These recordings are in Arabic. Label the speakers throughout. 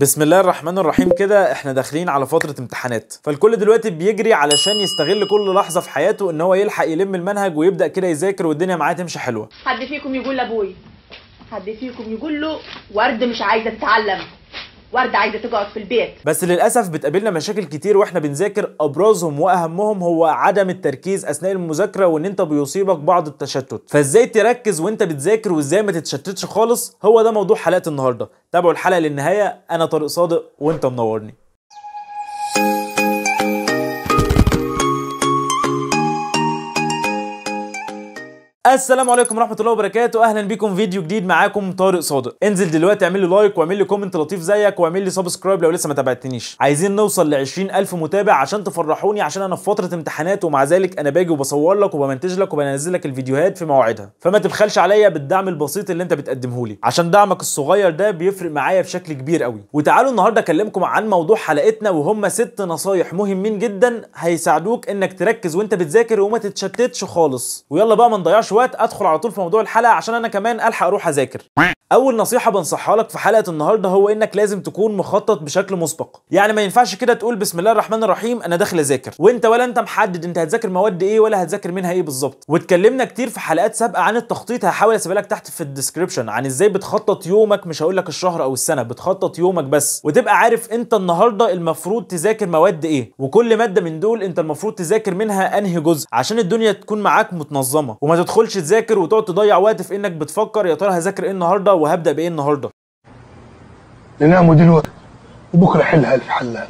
Speaker 1: بسم الله الرحمن الرحيم كده احنا داخلين على فتره امتحانات فالكل دلوقتي بيجري علشان يستغل كل لحظه في حياته ان هو يلحق يلم المنهج ويبدا كده يذاكر والدنيا معاه تمشي حلوه حد فيكم يقول لابوي حد فيكم يقول له ورد مش عايزه تتعلم ورده عايزه تقعد في البيت بس للاسف بتقابلنا مشاكل كتير واحنا بنذاكر ابرزهم واهمهم هو عدم التركيز اثناء المذاكره وان انت بيصيبك بعض التشتت فازاي تركز وانت بتذاكر وازاي ما تتشتتش خالص هو ده موضوع حلقه النهارده تابعوا الحلقه للنهايه انا طارق صادق وانت منورني السلام عليكم ورحمه الله وبركاته اهلا بيكم فيديو جديد معاكم طارق صادق انزل دلوقتي اعمل لي لايك واعمل لي كومنت لطيف زيك واعمل لي سبسكرايب لو لسه ما تابعتنيش عايزين نوصل ل 20000 متابع عشان تفرحوني عشان انا في فتره امتحانات ومع ذلك انا باجي وبصور لك وبمنتج لك وبنزل لك الفيديوهات في مواعيدها فما تبخلش عليا بالدعم البسيط اللي انت بتقدمه لي عشان دعمك الصغير ده بيفرق معايا بشكل كبير قوي وتعالوا النهارده اكلمكم عن موضوع حلقتنا وهم ست نصايح مهمين جدا هيساعدوك انك تركز وانت بتذاكر وما تتشتتش خالص ويلا بقى ما نضيعش وقت ادخل على طول في موضوع الحلقه عشان انا كمان الحق اروح اذاكر اول نصيحه بنصحها لك في حلقه النهارده هو انك لازم تكون مخطط بشكل مسبق يعني ما ينفعش كده تقول بسم الله الرحمن الرحيم انا داخل اذاكر وانت ولا انت محدد انت هتذاكر مواد ايه ولا هتذاكر منها ايه بالظبط واتكلمنا كتير في حلقات سابقه عن التخطيط هحاول اسيبها لك تحت في الديسكربشن عن ازاي بتخطط يومك مش هقول لك الشهر او السنه بتخطط يومك بس وتبقى عارف انت النهارده المفروض تذاكر مواد ايه وكل ماده من دول انت المفروض تذاكر منها انهي جزء عشان الدنيا تكون معاك متنظمه وما تدخلش تذاكر وتقعد تضيع وقت في انك بتفكر يا ترى هذاكر ايه النهارده وهبدا بايه النهارده؟ لان انا مدير وقت وبكره حلها الف حلال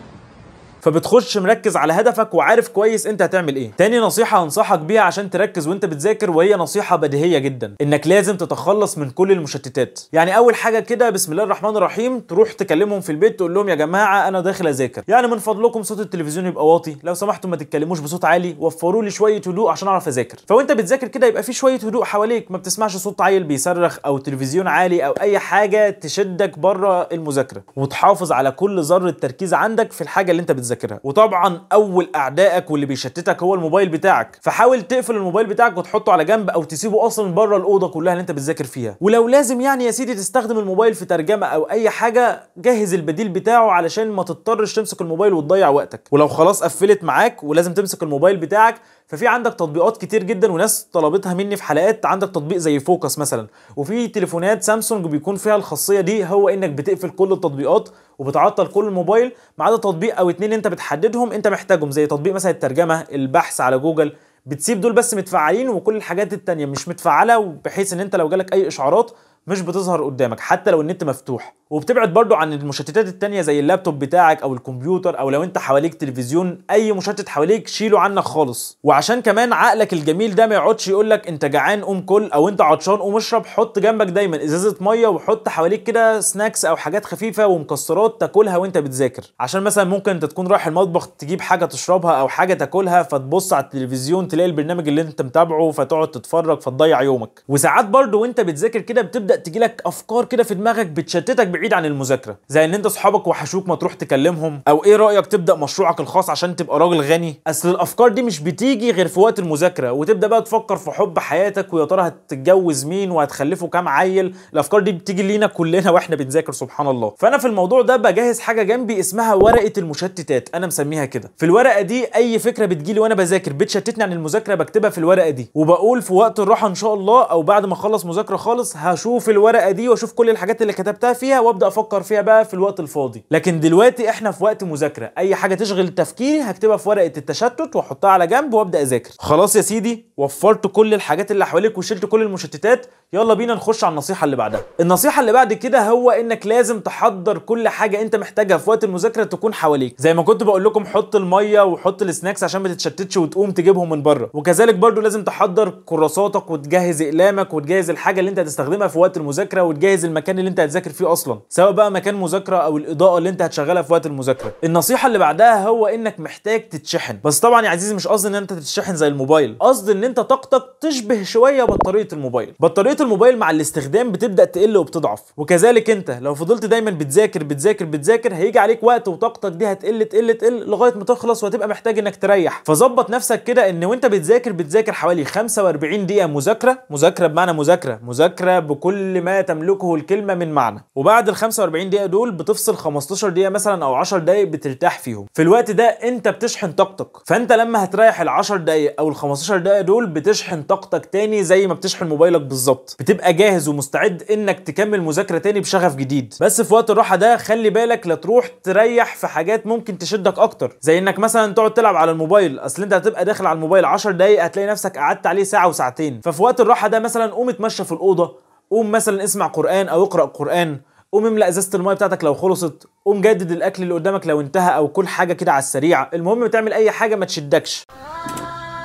Speaker 1: فبتخش مركز على هدفك وعارف كويس انت هتعمل ايه تاني نصيحه انصحك بيها عشان تركز وانت بتذاكر وهي نصيحه بديهيه جدا انك لازم تتخلص من كل المشتتات يعني اول حاجه كده بسم الله الرحمن الرحيم تروح تكلمهم في البيت تقول لهم يا جماعه انا داخل اذاكر يعني من فضلكم صوت التلفزيون يبقى واطي لو سمحتوا ما تتكلموش بصوت عالي وفروا لي شويه هدوء عشان اعرف اذاكر فوانت بتذاكر كده يبقى في شويه هدوء حواليك ما بتسمعش صوت عيل بيصرخ او تلفزيون عالي او اي حاجه تشدك بره المذاكره وتحافظ على كل ذره تركيز عندك في الحاجه اللي انت بتذاكرها تذاكرها وطبعا اول اعدائك واللي بيشتتك هو الموبايل بتاعك فحاول تقفل الموبايل بتاعك وتحطه على جنب او تسيبه اصلا بره الاوضه كلها اللي انت بتذاكر فيها ولو لازم يعني يا سيدي تستخدم الموبايل في ترجمه او اي حاجه جهز البديل بتاعه علشان ما تضطرش تمسك الموبايل وتضيع وقتك ولو خلاص قفلت معاك ولازم تمسك الموبايل بتاعك ففي عندك تطبيقات كتير جدا وناس طلبتها مني في حلقات عندك تطبيق زي فوكس مثلا وفي تليفونات سامسونج بيكون فيها الخاصيه دي هو انك بتقفل كل التطبيقات وبتعطل كل الموبايل ما عدا تطبيق او اتنين انت بتحددهم انت محتاجهم زي تطبيق مثلا الترجمه البحث على جوجل بتسيب دول بس متفعلين وكل الحاجات التانية مش متفعله بحيث ان انت لو جالك اي اشعارات مش بتظهر قدامك حتى لو النت مفتوح وبتبعد برضو عن المشتتات التانية زي اللابتوب بتاعك او الكمبيوتر او لو انت حواليك تلفزيون اي مشتت حواليك شيله عنك خالص وعشان كمان عقلك الجميل ده ما يقعدش يقولك انت جعان قوم كل او انت عطشان قوم اشرب حط جنبك دايما ازازة مية وحط حواليك كده سناكس او حاجات خفيفة ومكسرات تاكلها وانت بتذاكر عشان مثلا ممكن انت تكون رايح المطبخ تجيب حاجة تشربها او حاجة تاكلها فتبص على التلفزيون تلاقي البرنامج اللي انت متابعه فتقعد تتفرج فتضيع يومك وساعات برضو وانت بتذاكر كده بتبدا تجيلك افكار كده في دماغك بتشتتك بعيد عن المذاكره زي ان انت اصحابك وحشوك ما تروح تكلمهم او ايه رايك تبدا مشروعك الخاص عشان تبقى راجل غني اصل الافكار دي مش بتيجي غير في وقت المذاكره وتبدا بقى تفكر في حب حياتك ويا ترى هتتجوز مين وهتخلفه كام عيل الافكار دي بتيجي لينا كلنا واحنا بنذاكر سبحان الله فانا في الموضوع ده بجهز حاجه جنبي اسمها ورقه المشتتات انا مسميها كده في الورقه دي اي فكره بتجيلي وانا بذاكر بتشتتني عن المذاكره بكتبها في الورقه دي وبقول في وقت الراحه ان شاء الله او بعد ما اخلص مذاكره خالص هشوف اشوف الورقه دي واشوف كل الحاجات اللي كتبتها فيها وابدا افكر فيها بقى في الوقت الفاضي لكن دلوقتي احنا في وقت مذاكره اي حاجه تشغل تفكيري هكتبها في ورقه التشتت واحطها على جنب وابدا اذاكر خلاص يا سيدي وفرت كل الحاجات اللي حواليك وشلت كل المشتتات يلا بينا نخش على النصيحه اللي بعدها النصيحه اللي بعد كده هو انك لازم تحضر كل حاجه انت محتاجها في وقت المذاكره تكون حواليك زي ما كنت بقول لكم حط الميه وحط السناكس عشان ما تتشتتش وتقوم تجيبهم من بره وكذلك برضو لازم تحضر كراساتك وتجهز اقلامك وتجهز الحاجه اللي انت هتستخدمها في وقت المذاكره وتجهز المكان اللي انت هتذاكر فيه اصلا سواء بقى مكان مذاكره او الاضاءه اللي انت هتشغلها في وقت المذاكره النصيحه اللي بعدها هو انك محتاج تتشحن بس طبعا يا عزيزي مش قصدي ان انت تتشحن زي الموبايل قصدي ان انت طاقتك تشبه شويه بطاريه الموبايل بطاريه الموبايل مع الاستخدام بتبدا تقل وبتضعف وكذلك انت لو فضلت دايما بتذاكر بتذاكر بتذاكر هيجي عليك وقت وطاقتك دي هتقل تقل تقل لغايه ما تخلص وهتبقى محتاج انك تريح فظبط نفسك كده ان وانت بتذاكر بتذاكر حوالي 45 دقيقه مذاكره مذاكره بمعنى مذاكره مذاكره بكل ما تملكه الكلمه من معنى وبعد ال 45 دقيقه دول بتفصل 15 دقيقه مثلا او 10 دقائق بترتاح فيهم في الوقت ده انت بتشحن طاقتك فانت لما هتريح ال 10 دقائق او ال 15 دقيقه دول بتشحن طاقتك تاني زي ما بتشحن موبايلك بالظبط بتبقى جاهز ومستعد انك تكمل مذاكره تاني بشغف جديد بس في وقت الراحه ده خلي بالك لا تروح تريح في حاجات ممكن تشدك اكتر زي انك مثلا تقعد تلعب على الموبايل اصل انت هتبقى داخل على الموبايل 10 دقايق هتلاقي نفسك قعدت عليه ساعه وساعتين ففي وقت الراحه ده مثلا قوم اتمشى في الاوضه قوم مثلا اسمع قران او اقرا قران قوم املأ ازازة المايه بتاعتك لو خلصت، قوم جدد الأكل اللي قدامك لو انتهى أو كل حاجة كده على السريع، المهم تعمل أي حاجة ما تشدكش.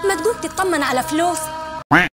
Speaker 1: ما تقوم تطمن على فلوس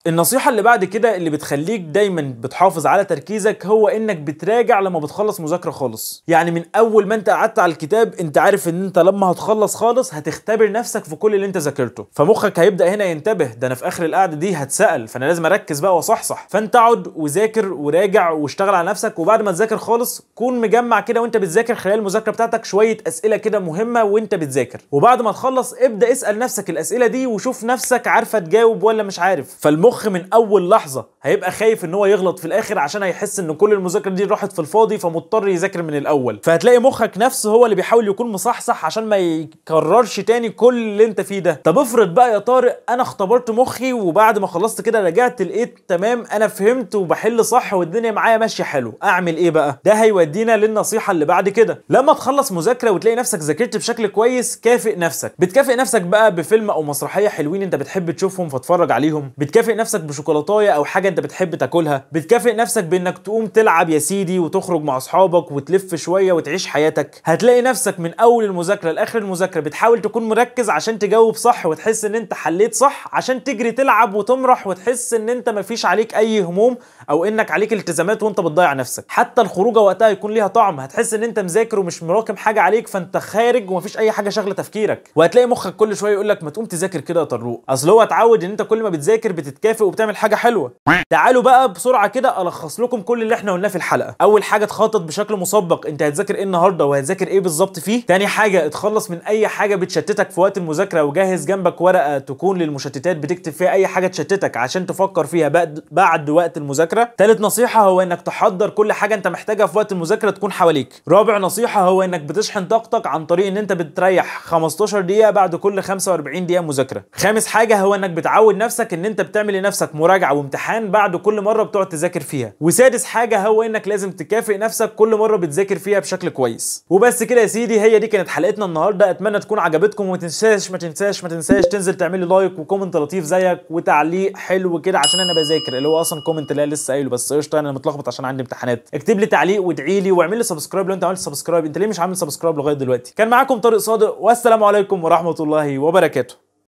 Speaker 1: النصيحة اللي بعد كده اللي بتخليك دايما بتحافظ على تركيزك هو انك بتراجع لما بتخلص مذاكرة خالص يعني من اول ما انت قعدت على الكتاب انت عارف ان انت لما هتخلص خالص هتختبر نفسك في كل اللي انت ذاكرته فمخك هيبدأ هنا ينتبه ده انا في اخر القعدة دي هتسأل فانا لازم اركز بقى واصحصح فانت اقعد وذاكر وراجع واشتغل على نفسك وبعد ما تذاكر خالص كون مجمع كده وانت بتذاكر خلال المذاكرة بتاعتك شوية اسئلة كده مهمة وانت بتذاكر وبعد ما تخلص ابدأ اسأل نفسك الاسئلة دي وشوف نفسك عارفة تجاوب ولا مش عارف فالمخ من اول لحظه هيبقى خايف ان هو يغلط في الاخر عشان هيحس ان كل المذاكره دي راحت في الفاضي فمضطر يذاكر من الاول فهتلاقي مخك نفسه هو اللي بيحاول يكون مصحصح عشان ما يكررش تاني كل اللي انت فيه ده طب افرض بقى يا طارق انا اختبرت مخي وبعد ما خلصت كده رجعت لقيت تمام انا فهمت وبحل صح والدنيا معايا ماشيه حلو اعمل ايه بقى ده هيودينا للنصيحه اللي بعد كده لما تخلص مذاكره وتلاقي نفسك ذاكرت بشكل كويس كافئ نفسك بتكافئ نفسك بقى بفيلم او مسرحيه حلوين انت بتحب تشوفهم فتفرج عليهم بتكافئ بتكافئ نفسك بشوكولاتايه او حاجه انت بتحب تاكلها بتكافئ نفسك بانك تقوم تلعب يا سيدي وتخرج مع اصحابك وتلف شويه وتعيش حياتك هتلاقي نفسك من اول المذاكره لاخر المذاكره بتحاول تكون مركز عشان تجاوب صح وتحس ان انت حليت صح عشان تجري تلعب وتمرح وتحس ان انت مفيش عليك اي هموم او انك عليك التزامات وانت بتضيع نفسك حتى الخروجه وقتها يكون ليها طعم هتحس ان انت مذاكر ومش مراكم حاجه عليك فانت خارج ومفيش اي حاجه شاغله تفكيرك وهتلاقي مخك كل شويه يقول لك ما تقوم تذاكر كده يا طروق اصل هو اتعود ان انت كل ما بتذاكر بتتكافئ وبتعمل حاجه حلوه تعالوا بقى بسرعه كده الخص لكم كل اللي احنا قلناه في الحلقه اول حاجه تخطط بشكل مسبق انت هتذاكر ايه النهارده وهتذاكر ايه بالظبط فيه تاني حاجه اتخلص من اي حاجه بتشتتك في وقت المذاكره وجهز جنبك ورقه تكون للمشتتات بتكتب فيها اي حاجه تشتتك عشان تفكر فيها بعد بعد وقت المذاكره تالت نصيحه هو انك تحضر كل حاجه انت محتاجها في وقت المذاكره تكون حواليك رابع نصيحه هو انك بتشحن طاقتك عن طريق ان انت بتريح 15 دقيقه بعد كل 45 دقيقه مذاكره خامس حاجه هو انك بتعود نفسك ان انت بتعمل لنفسك مراجعه وامتحان بعد كل مره بتقعد تذاكر فيها وسادس حاجه هو انك لازم تكافئ نفسك كل مره بتذاكر فيها بشكل كويس وبس كده يا سيدي هي دي كانت حلقتنا النهارده اتمنى تكون عجبتكم وما تنساش ما تنساش ما تنساش تنزل تعمل لي لايك وكومنت لطيف زيك وتعليق حلو كده عشان انا بذاكر اللي هو اصلا كومنت لا لسه قايله بس قشطه انا متلخبط عشان عندي امتحانات اكتب لي تعليق وادعي لي واعمل لي سبسكرايب لو انت عملت سبسكرايب انت ليه مش عامل سبسكرايب لغايه دلوقتي كان معاكم طارق صادق والسلام عليكم ورحمه الله وبركاته